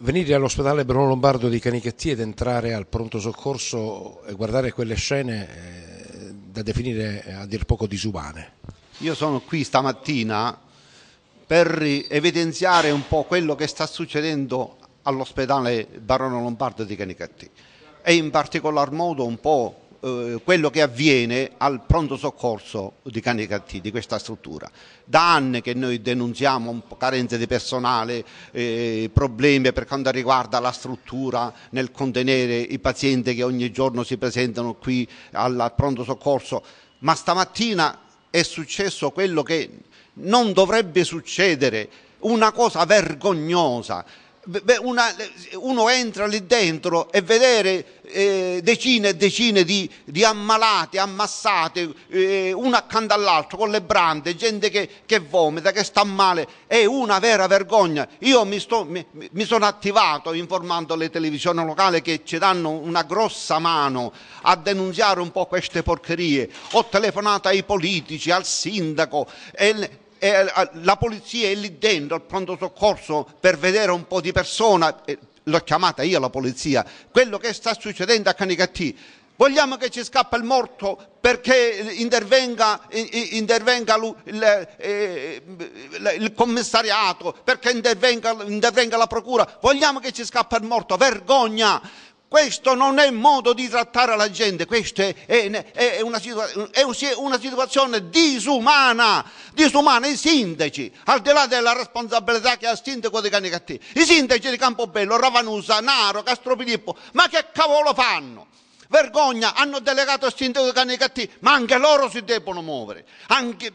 Venire all'ospedale Bruno Lombardo di Canichetti ed entrare al pronto soccorso e guardare quelle scene eh, da definire eh, a dir poco disumane. Io sono qui stamattina per evidenziare un po' quello che sta succedendo all'ospedale Barono Lombardo di Canichetti e in particolar modo un po' Eh, quello che avviene al pronto soccorso di cani Canicattì, di questa struttura. Da anni che noi denunziamo carenze di personale, eh, problemi per quanto riguarda la struttura nel contenere i pazienti che ogni giorno si presentano qui al pronto soccorso, ma stamattina è successo quello che non dovrebbe succedere, una cosa vergognosa una, uno entra lì dentro e vedere eh, decine e decine di, di ammalate, ammassate, eh, uno accanto all'altro, con le brande, gente che, che, vomita, che sta male, è una vera vergogna. Io mi, sto, mi, mi sono attivato informando le televisioni locali che ci danno una grossa mano a denunziare un po' queste porcherie. Ho telefonato ai politici, al sindaco. E, e eh, eh, ah, la polizia è lì dentro al pronto soccorso per vedere un po' di persona, eh, l'ho chiamata io la polizia, quello che sta succedendo a Canicattì. Vogliamo che ci scappa il morto perché intervenga, intervenga il, il, il, commissariato, perché intervenga, intervenga la procura? Vogliamo che ci scappa il morto? Vergogna! Questo non è modo di trattare la gente, questa è, è, è, una, è, una, situazione disumana, disumana. I sindaci, al di là della responsabilità che ha il sindaco di Canicattì, i sindaci di Campobello, Ravanusa, Naro, Castropilippo, ma che cavolo fanno? Vergogna, hanno delegato a di cani cattivi, ma anche loro si devono muovere. Anche,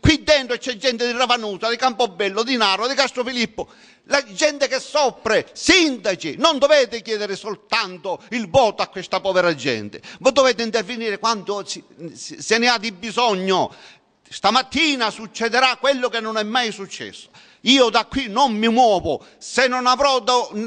qui dentro c'è gente di Ravanusa, di Campobello, di Naro, di Castrofilippo, la gente che soffre, sindaci, non dovete chiedere soltanto il voto a questa povera gente, voi dovete intervenire quando si, se ne ha di bisogno. Stamattina succederà quello che non è mai successo. Io da qui non mi muovo se non avrò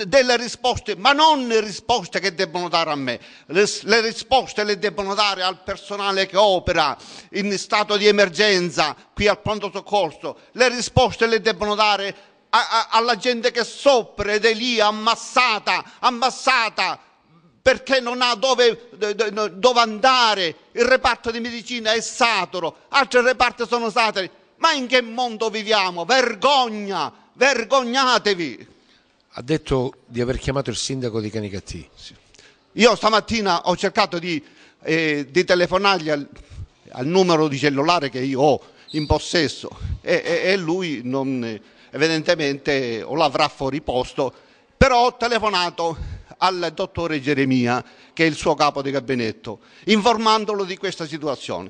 delle risposte, ma non le risposte che debbono dare a me, le, le risposte le debbono dare al personale che opera in stato di emergenza qui al pronto soccorso, le risposte le debbono dare a, a, alla gente che soffre ed è lì ammassata, ammassata perché non ha dove, dove andare, il reparto di medicina è saturo, altri reparti sono saturi ma in che mondo viviamo? Vergogna, vergognatevi. Ha detto di aver chiamato il sindaco di Canicattì. Sì. Io stamattina ho cercato di, eh, di telefonargli al, al, numero di cellulare che io ho in possesso e, e, e lui non, evidentemente o l'avrà fuori posto, però ho telefonato al dottore Geremia, che è il suo capo di gabinetto, informandolo di questa situazione.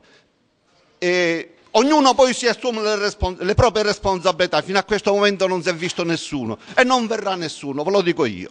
E Ognuno poi si assume le, respons- le proprie responsabilità, fino a questo momento non si è visto nessuno e non verrà nessuno, ve lo dico io.